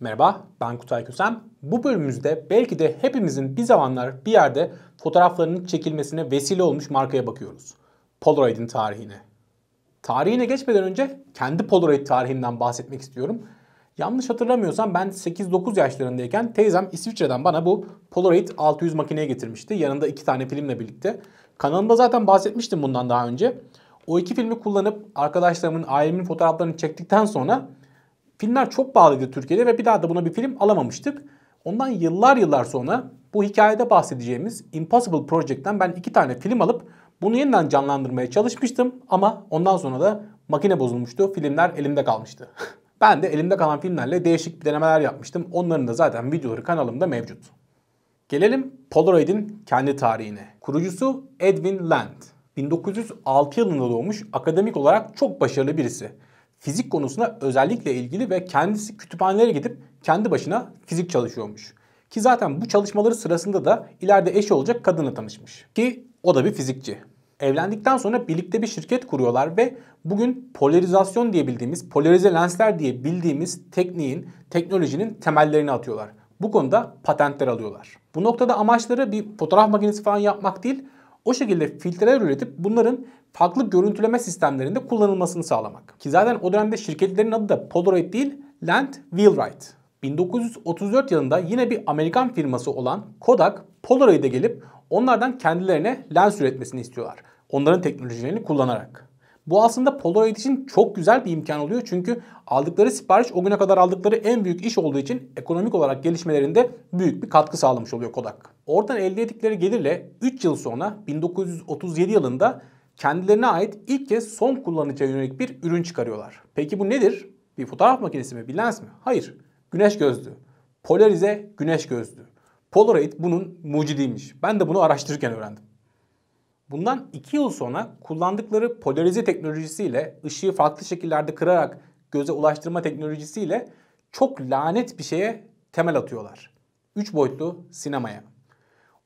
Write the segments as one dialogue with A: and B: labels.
A: Merhaba, ben Kutay Kösem. Bu bölümümüzde belki de hepimizin bir zamanlar bir yerde fotoğraflarının çekilmesine vesile olmuş markaya bakıyoruz. Polaroid'in tarihine. Tarihine geçmeden önce kendi Polaroid tarihinden bahsetmek istiyorum. Yanlış hatırlamıyorsam ben 8-9 yaşlarındayken teyzem İsviçre'den bana bu Polaroid 600 makineye getirmişti. Yanında iki tane filmle birlikte. Kanalımda zaten bahsetmiştim bundan daha önce. O iki filmi kullanıp arkadaşlarımın, ailemin fotoğraflarını çektikten sonra Filmler çok pahalıydı Türkiye'de ve bir daha da buna bir film alamamıştık. Ondan yıllar yıllar sonra bu hikayede bahsedeceğimiz Impossible Project'ten ben iki tane film alıp bunu yeniden canlandırmaya çalışmıştım ama ondan sonra da makine bozulmuştu. Filmler elimde kalmıştı. ben de elimde kalan filmlerle değişik denemeler yapmıştım. Onların da zaten videoları kanalımda mevcut. Gelelim Polaroid'in kendi tarihine. Kurucusu Edwin Land. 1906 yılında doğmuş akademik olarak çok başarılı birisi fizik konusuna özellikle ilgili ve kendisi kütüphanelere gidip kendi başına fizik çalışıyormuş. Ki zaten bu çalışmaları sırasında da ileride eşi olacak kadını tanışmış. Ki o da bir fizikçi. Evlendikten sonra birlikte bir şirket kuruyorlar ve bugün polarizasyon diye bildiğimiz, polarize lensler diye bildiğimiz tekniğin, teknolojinin temellerini atıyorlar. Bu konuda patentler alıyorlar. Bu noktada amaçları bir fotoğraf makinesi falan yapmak değil, o şekilde filtreler üretip bunların farklı görüntüleme sistemlerinde kullanılmasını sağlamak. Ki zaten o dönemde şirketlerin adı da Polaroid değil, Land Wheelwright. 1934 yılında yine bir Amerikan firması olan Kodak Polaroid'e gelip onlardan kendilerine lens üretmesini istiyorlar. Onların teknolojilerini kullanarak. Bu aslında Polaroid için çok güzel bir imkan oluyor. Çünkü aldıkları sipariş o güne kadar aldıkları en büyük iş olduğu için ekonomik olarak gelişmelerinde büyük bir katkı sağlamış oluyor Kodak. Oradan elde ettikleri gelirle 3 yıl sonra 1937 yılında kendilerine ait ilk kez son kullanıcıya yönelik bir ürün çıkarıyorlar. Peki bu nedir? Bir fotoğraf makinesi mi, bir lens mi? Hayır. Güneş gözlüğü. Polarize güneş gözlüğü. Polaroid bunun mucidiymiş. Ben de bunu araştırırken öğrendim. Bundan 2 yıl sonra kullandıkları polarize teknolojisiyle ışığı farklı şekillerde kırarak göze ulaştırma teknolojisiyle çok lanet bir şeye temel atıyorlar. 3 boyutlu sinemaya.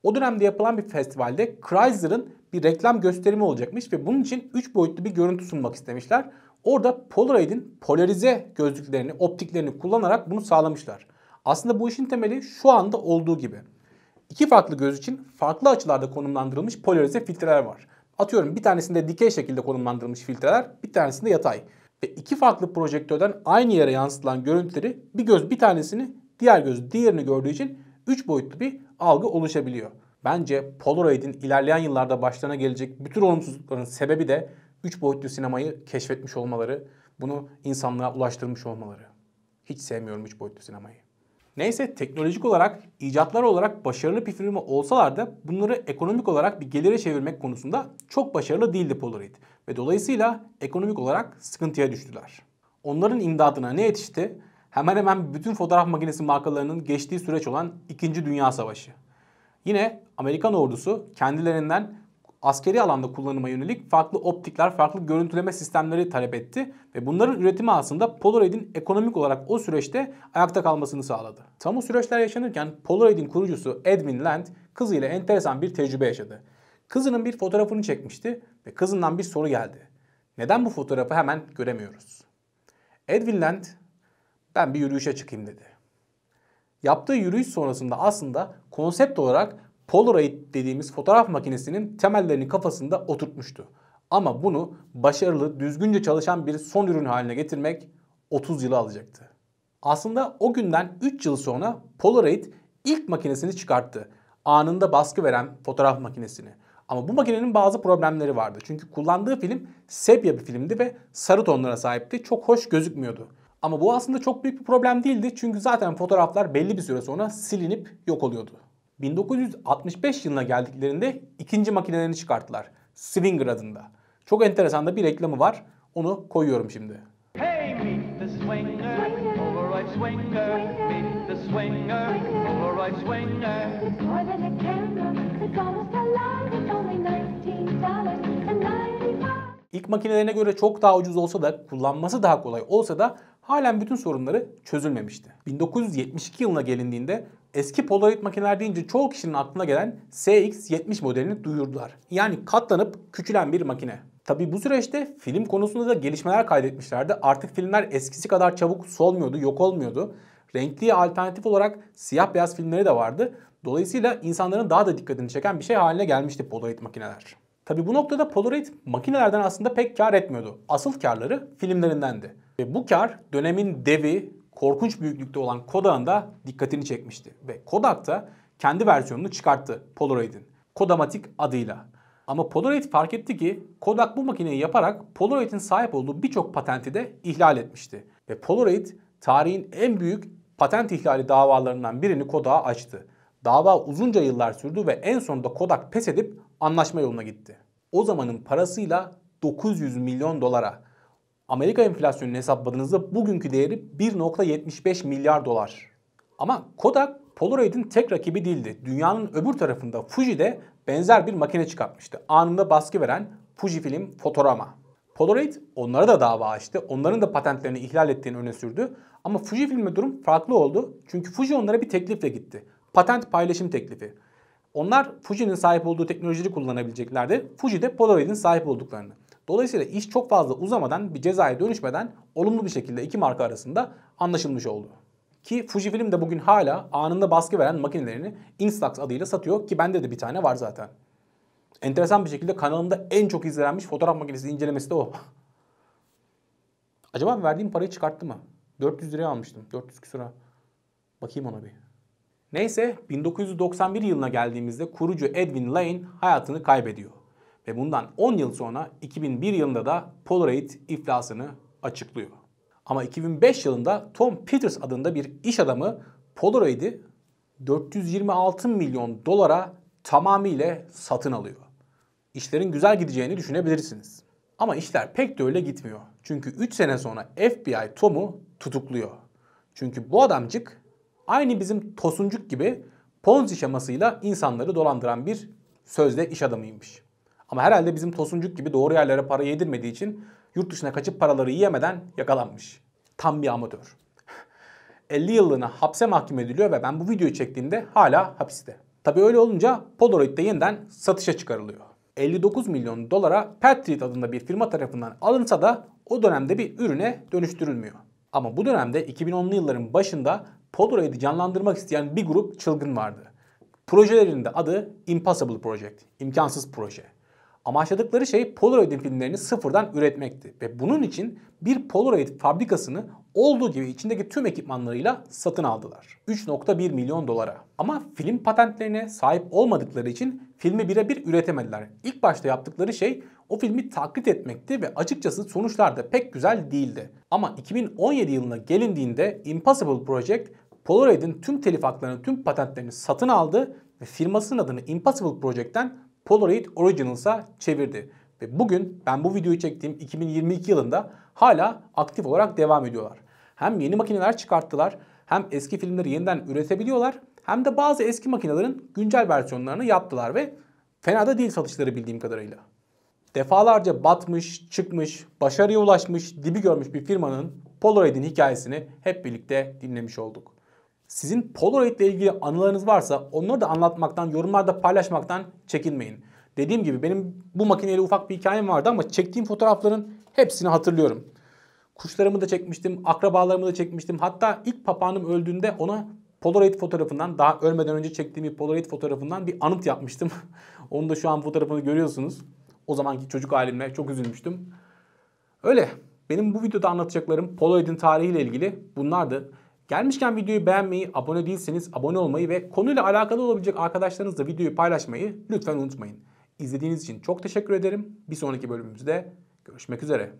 A: O dönemde yapılan bir festivalde Chrysler'ın bir reklam gösterimi olacakmış ve bunun için 3 boyutlu bir görüntü sunmak istemişler. Orada Polaroid'in polarize gözlüklerini, optiklerini kullanarak bunu sağlamışlar. Aslında bu işin temeli şu anda olduğu gibi iki farklı göz için farklı açılarda konumlandırılmış polarize filtreler var. Atıyorum bir tanesinde dikey şekilde konumlandırılmış filtreler, bir tanesinde yatay. Ve iki farklı projektörden aynı yere yansıtılan görüntüleri bir göz bir tanesini, diğer göz diğerini gördüğü için 3 boyutlu bir algı oluşabiliyor. Bence Polaroid'in ilerleyen yıllarda başlarına gelecek bütün olumsuzlukların sebebi de 3 boyutlu sinemayı keşfetmiş olmaları, bunu insanlığa ulaştırmış olmaları. Hiç sevmiyorum 3 boyutlu sinemayı. Neyse teknolojik olarak, icatlar olarak başarılı bir firma olsalar da bunları ekonomik olarak bir gelire çevirmek konusunda çok başarılı değildi Polaroid. Ve dolayısıyla ekonomik olarak sıkıntıya düştüler. Onların imdadına ne yetişti? Hemen hemen bütün fotoğraf makinesi markalarının geçtiği süreç olan 2. Dünya Savaşı. Yine Amerikan ordusu kendilerinden askeri alanda kullanıma yönelik farklı optikler, farklı görüntüleme sistemleri talep etti ve bunların üretimi aslında Polaroid'in ekonomik olarak o süreçte ayakta kalmasını sağladı. Tam o süreçler yaşanırken Polaroid'in kurucusu Edwin Land kızıyla enteresan bir tecrübe yaşadı. Kızının bir fotoğrafını çekmişti ve kızından bir soru geldi. Neden bu fotoğrafı hemen göremiyoruz? Edwin Land ben bir yürüyüşe çıkayım dedi. Yaptığı yürüyüş sonrasında aslında konsept olarak Polaroid dediğimiz fotoğraf makinesinin temellerini kafasında oturtmuştu. Ama bunu başarılı, düzgünce çalışan bir son ürün haline getirmek 30 yılı alacaktı. Aslında o günden 3 yıl sonra Polaroid ilk makinesini çıkarttı. Anında baskı veren fotoğraf makinesini. Ama bu makinenin bazı problemleri vardı. Çünkü kullandığı film sepya bir filmdi ve sarı tonlara sahipti. Çok hoş gözükmüyordu. Ama bu aslında çok büyük bir problem değildi. Çünkü zaten fotoğraflar belli bir süre sonra silinip yok oluyordu. 1965 yılına geldiklerinde ikinci makinelerini çıkarttılar. Swinger adında. Çok enteresan da bir reklamı var. Onu koyuyorum şimdi. Hey meet the swinger, overripe swinger, meet the swinger, overripe swinger. It's more than a camera, it's $19.95. İlk makinelerine göre çok daha ucuz olsa da kullanması daha kolay olsa da halen bütün sorunları çözülmemişti. 1972 yılına gelindiğinde eski Polaroid makineler deyince çoğu kişinin aklına gelen CX-70 modelini duyurdular. Yani katlanıp küçülen bir makine. Tabi bu süreçte film konusunda da gelişmeler kaydetmişlerdi. Artık filmler eskisi kadar çabuk solmuyordu, yok olmuyordu. Renkli alternatif olarak siyah beyaz filmleri de vardı. Dolayısıyla insanların daha da dikkatini çeken bir şey haline gelmişti Polaroid makineler. Tabi bu noktada Polaroid makinelerden aslında pek kar etmiyordu. Asıl karları filmlerindendi. Ve bu kar dönemin devi, korkunç büyüklükte olan Kodak'ın da dikkatini çekmişti. Ve Kodak da kendi versiyonunu çıkarttı Polaroid'in. Kodamatik adıyla. Ama Polaroid fark etti ki Kodak bu makineyi yaparak Polaroid'in sahip olduğu birçok patenti de ihlal etmişti. Ve Polaroid tarihin en büyük patent ihlali davalarından birini Kodak'a açtı. Dava uzunca yıllar sürdü ve en sonunda Kodak pes edip anlaşma yoluna gitti. O zamanın parasıyla 900 milyon dolara. Amerika enflasyonunu hesapladığınızda bugünkü değeri 1.75 milyar dolar. Ama Kodak Polaroid'in tek rakibi değildi. Dünyanın öbür tarafında Fuji de benzer bir makine çıkartmıştı. Anında baskı veren Fuji film Fotorama. Polaroid onlara da dava açtı. Onların da patentlerini ihlal ettiğini öne sürdü. Ama Fuji filme durum farklı oldu. Çünkü Fuji onlara bir teklifle gitti. Patent paylaşım teklifi. Onlar Fuji'nin sahip olduğu teknolojileri kullanabileceklerdi. Fuji de Polaroid'in sahip olduklarını. Dolayısıyla iş çok fazla uzamadan bir cezaya dönüşmeden olumlu bir şekilde iki marka arasında anlaşılmış oldu. Ki Fujifilm de bugün hala anında baskı veren makinelerini Instax adıyla satıyor ki bende de bir tane var zaten. Enteresan bir şekilde kanalımda en çok izlenmiş fotoğraf makinesi incelemesi de o. Acaba verdiğim parayı çıkarttı mı? 400 liraya almıştım. 400 küsura. Bakayım ona bir. Neyse 1991 yılına geldiğimizde kurucu Edwin Lane hayatını kaybediyor. Ve bundan 10 yıl sonra 2001 yılında da Polaroid iflasını açıklıyor. Ama 2005 yılında Tom Peters adında bir iş adamı Polaroid'i 426 milyon dolara tamamıyla satın alıyor. İşlerin güzel gideceğini düşünebilirsiniz. Ama işler pek de öyle gitmiyor. Çünkü 3 sene sonra FBI Tom'u tutukluyor. Çünkü bu adamcık Aynı bizim Tosuncuk gibi Ponzi şemasıyla insanları dolandıran bir sözde iş adamıymış. Ama herhalde bizim Tosuncuk gibi doğru yerlere para yedirmediği için yurt dışına kaçıp paraları yiyemeden yakalanmış. Tam bir amatör. 50 yıllığına hapse mahkum ediliyor ve ben bu videoyu çektiğimde hala hapiste. Tabi öyle olunca Polaroid de yeniden satışa çıkarılıyor. 59 milyon dolara Patriot adında bir firma tarafından alınsa da o dönemde bir ürüne dönüştürülmüyor. Ama bu dönemde 2010'lu yılların başında Polaroid'i canlandırmak isteyen bir grup çılgın vardı. Projelerinin de adı Impossible Project, imkansız proje. Amaçladıkları şey Polaroid'in filmlerini sıfırdan üretmekti ve bunun için bir Polaroid fabrikasını olduğu gibi içindeki tüm ekipmanlarıyla satın aldılar. 3.1 milyon dolara. Ama film patentlerine sahip olmadıkları için filmi birebir üretemediler. İlk başta yaptıkları şey o filmi taklit etmekti ve açıkçası sonuçlar da pek güzel değildi. Ama 2017 yılına gelindiğinde Impossible Project Polaroid'in tüm telif haklarını, tüm patentlerini satın aldı ve firmasının adını Impossible Project'ten Polaroid Originals'a çevirdi. Ve bugün ben bu videoyu çektiğim 2022 yılında hala aktif olarak devam ediyorlar. Hem yeni makineler çıkarttılar, hem eski filmleri yeniden üretebiliyorlar, hem de bazı eski makinelerin güncel versiyonlarını yaptılar ve fena da değil satışları bildiğim kadarıyla. Defalarca batmış, çıkmış, başarıya ulaşmış, dibi görmüş bir firmanın Polaroid'in hikayesini hep birlikte dinlemiş olduk. Sizin Polaroid ile ilgili anılarınız varsa onları da anlatmaktan, yorumlarda paylaşmaktan çekinmeyin. Dediğim gibi benim bu makineyle ufak bir hikayem vardı ama çektiğim fotoğrafların hepsini hatırlıyorum. Kuşlarımı da çekmiştim, akrabalarımı da çekmiştim. Hatta ilk papağanım öldüğünde ona Polaroid fotoğrafından, daha ölmeden önce çektiğim bir Polaroid fotoğrafından bir anıt yapmıştım. Onu da şu an fotoğrafını görüyorsunuz. O zamanki çocuk halimle çok üzülmüştüm. Öyle. Benim bu videoda anlatacaklarım Polaroid'in tarihiyle ilgili bunlardı. Gelmişken videoyu beğenmeyi, abone değilseniz abone olmayı ve konuyla alakalı olabilecek arkadaşlarınızla videoyu paylaşmayı lütfen unutmayın. İzlediğiniz için çok teşekkür ederim. Bir sonraki bölümümüzde görüşmek üzere.